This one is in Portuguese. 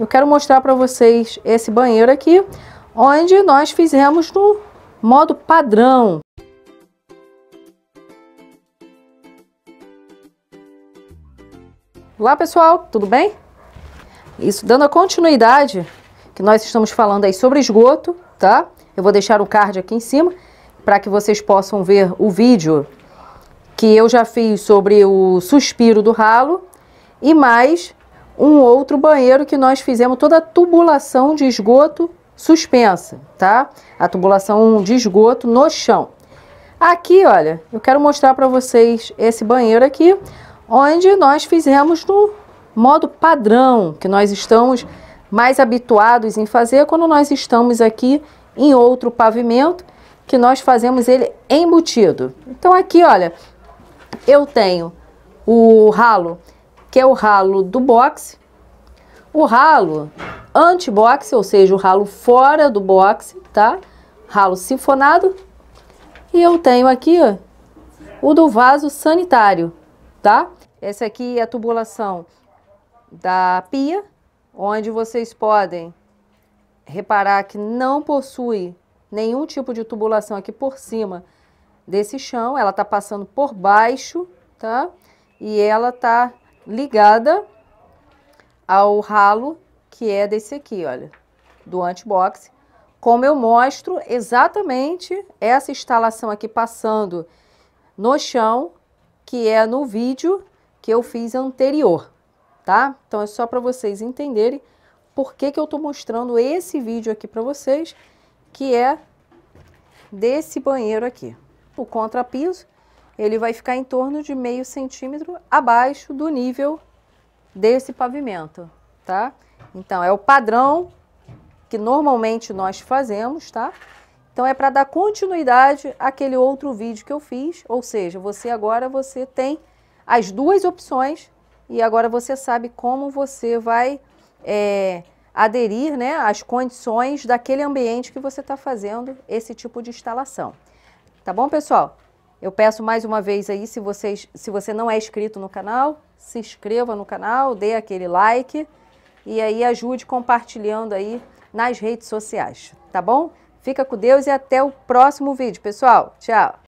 Eu quero mostrar para vocês esse banheiro aqui, onde nós fizemos no modo padrão. Olá pessoal, tudo bem? Isso dando a continuidade que nós estamos falando aí sobre esgoto, tá? Eu vou deixar o card aqui em cima para que vocês possam ver o vídeo que eu já fiz sobre o suspiro do ralo e mais um outro banheiro que nós fizemos toda a tubulação de esgoto suspensa, tá? A tubulação de esgoto no chão. Aqui, olha, eu quero mostrar para vocês esse banheiro aqui, onde nós fizemos no modo padrão, que nós estamos mais habituados em fazer quando nós estamos aqui em outro pavimento, que nós fazemos ele embutido. Então aqui, olha, eu tenho o ralo que é o ralo do boxe, o ralo anti boxe ou seja, o ralo fora do boxe, tá? Ralo sifonado. E eu tenho aqui, ó, o do vaso sanitário, tá? Essa aqui é a tubulação da pia, onde vocês podem reparar que não possui nenhum tipo de tubulação aqui por cima desse chão, ela tá passando por baixo, tá? E ela tá ligada ao ralo que é desse aqui, olha, do antibox, como eu mostro exatamente essa instalação aqui passando no chão, que é no vídeo que eu fiz anterior, tá? Então é só para vocês entenderem por que, que eu estou mostrando esse vídeo aqui para vocês, que é desse banheiro aqui. O contrapiso ele vai ficar em torno de meio centímetro abaixo do nível desse pavimento, tá? Então, é o padrão que normalmente nós fazemos, tá? Então, é para dar continuidade àquele outro vídeo que eu fiz, ou seja, você agora você tem as duas opções e agora você sabe como você vai é, aderir né, às condições daquele ambiente que você está fazendo esse tipo de instalação. Tá bom, pessoal? Eu peço mais uma vez aí, se, vocês, se você não é inscrito no canal, se inscreva no canal, dê aquele like e aí ajude compartilhando aí nas redes sociais, tá bom? Fica com Deus e até o próximo vídeo, pessoal. Tchau!